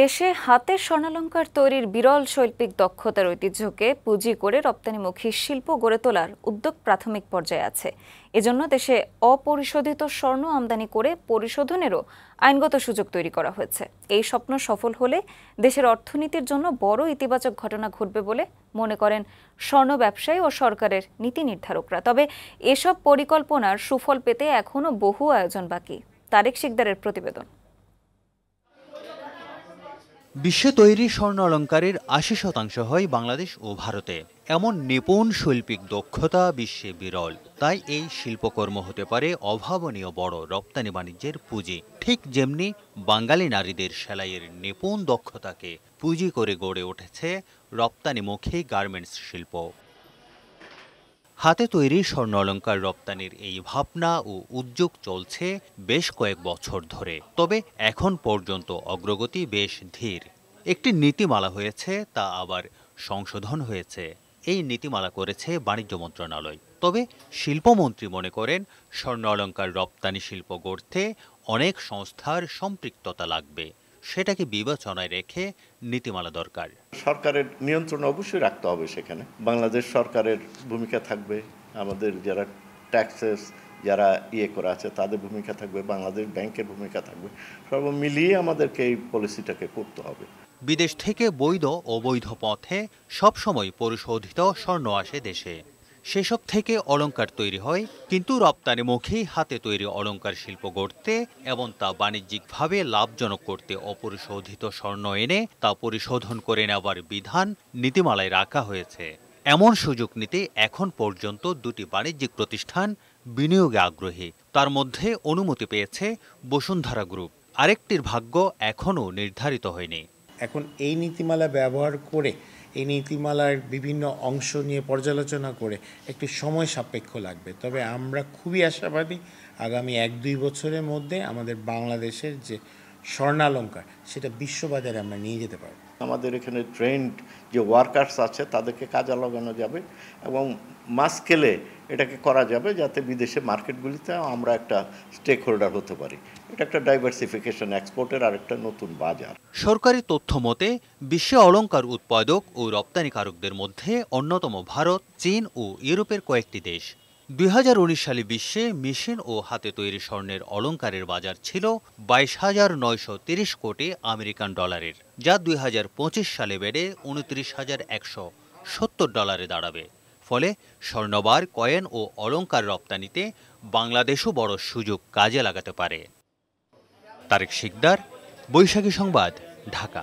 দেশে হাতের স্বর্ণালঙ্কার তৈরির বিরল শৈল্পিক দক্ষতার ঐতিহ্যকে পুঁজি করে রপ্তানিমুখী শিল্প গড়ে তোলার উদ্যোগ প্রাথমিক পর্যায়ে আছে এজন্য দেশে অপরিশোধিত স্বর্ণ আমদানি করে পরিশোধনেরও আইনগত সুযোগ তৈরি করা হয়েছে এই স্বপ্ন সফল হলে দেশের অর্থনীতির জন্য বড় ইতিবাচক ঘটনা ঘটবে বলে মনে করেন স্বর্ণ ব্যবসায়ী ও সরকারের নীতি নির্ধারকরা তবে এসব পরিকল্পনার সুফল পেতে এখনও বহু আয়োজন বাকি তারেক শিকদারের প্রতিবেদন বিশ্বে তৈরি স্বর্ণ অলঙ্কারের আশি শতাংশ হয় বাংলাদেশ ও ভারতে এমন নিপুণ শৈল্পিক দক্ষতা বিশ্বে বিরল তাই এই শিল্পকর্ম হতে পারে অভাবনীয় বড় রপ্তানি বাণিজ্যের পুঁজি ঠিক যেমনি বাঙালি নারীদের সেলাইয়ের নিপুণ দক্ষতাকে পুঁজি করে গড়ে উঠেছে রপ্তানিমুখী গার্মেন্টস শিল্প হাতে তৈরি স্বর্ণ অলঙ্কার রপ্তানির এই ভাবনা ও উদ্যোগ চলছে বেশ কয়েক বছর ধরে তবে এখন পর্যন্ত অগ্রগতি বেশ ধীর একটি নীতিমালা হয়েছে তা আবার সংশোধন হয়েছে এই নীতিমালা করেছে বাণিজ্য মন্ত্রণালয় তবে শিল্পমন্ত্রী মনে করেন স্বর্ণ অলঙ্কার রপ্তানি শিল্প গড়তে অনেক সংস্থার সম্পৃক্ততা লাগবে সেটাকে বিবেচনায় রেখে নীতিমালা দরকার সরকারের নিয়ন্ত্রণ অবশ্যই রাখতে হবে সেখানে বাংলাদেশ সরকারের ভূমিকা থাকবে আমাদের যারা ট্যাক্সেস যারা ইয়ে করা আছে তাদের ভূমিকা থাকবে বাংলাদেশ ব্যাংকের ভূমিকা থাকবে সর্ব মিলিয়ে আমাদেরকে এই পলিসিটাকে করতে হবে বিদেশ থেকে বৈধ অবৈধ পথে সবসময় পরিশোধিত স্বর্ণ আসে দেশে সেসব থেকে অলঙ্কার তৈরি হয় কিন্তু রপ্তানি মুখেই হাতে তৈরি অলঙ্কার শিল্প গড়তে এবং তা বাণিজ্যিকভাবে লাভজনক করতে অপরিশোধিত স্বর্ণ এনে তা পরিশোধন করে নেওয়ার বিধান নীতিমালায় রাখা হয়েছে এমন সুযোগ নিতে এখন পর্যন্ত দুটি বাণিজ্যিক প্রতিষ্ঠান বিনিয়োগে আগ্রহী তার মধ্যে অনুমতি পেয়েছে বসুন্ধরা গ্রুপ আরেকটির ভাগ্য এখনও নির্ধারিত হয়নি এখন এই নীতিমালা ব্যবহার করে এই নীতিমালার বিভিন্ন অংশ নিয়ে পর্যালোচনা করে একটি সময় সাপেক্ষ লাগবে তবে আমরা খুবই আশাবাদী আগামী এক দুই বছরের মধ্যে আমাদের বাংলাদেশের যে স্বর্ণালঙ্কার সেটা বিশ্ববাজারে আমরা নিয়ে যেতে পারব আমাদের এখানে ট্রেন্ড যে ওয়ার্কার্স আছে তাদেরকে কাজে লাগানো যাবে এবং মাস এটাকে করা যাবে যাতে বিদেশে মার্কেটগুলিতে আমরা একটা স্টেক হোল্ডার হতে পারি এটা একটা ডাইভার্সিফিকেশন এক্সপোর্টের আর একটা নতুন বাজার সরকারি তথ্য মতে বিশ্বে অলঙ্কার উৎপাদক ও রপ্তানিকারকদের মধ্যে অন্যতম ভারত চীন ও ইউরোপের কয়েকটি দেশ দুই সালে বিশ্বে মেশিন ও হাতে তৈরি স্বর্ণের অলঙ্কারের বাজার ছিল বাইশ হাজার নয়শো তিরিশ কোটি আমেরিকান ডলারের যা দুই সালে বেড়ে উনত্রিশ হাজার একশো সত্তর ডলারে দাঁড়াবে ফলে স্বর্ণবার কয়েন ও অলঙ্কার রপ্তানিতে বাংলাদেশও বড় সুযোগ কাজে লাগাতে পারে তারেক শিকদার বৈশাখী সংবাদ ঢাকা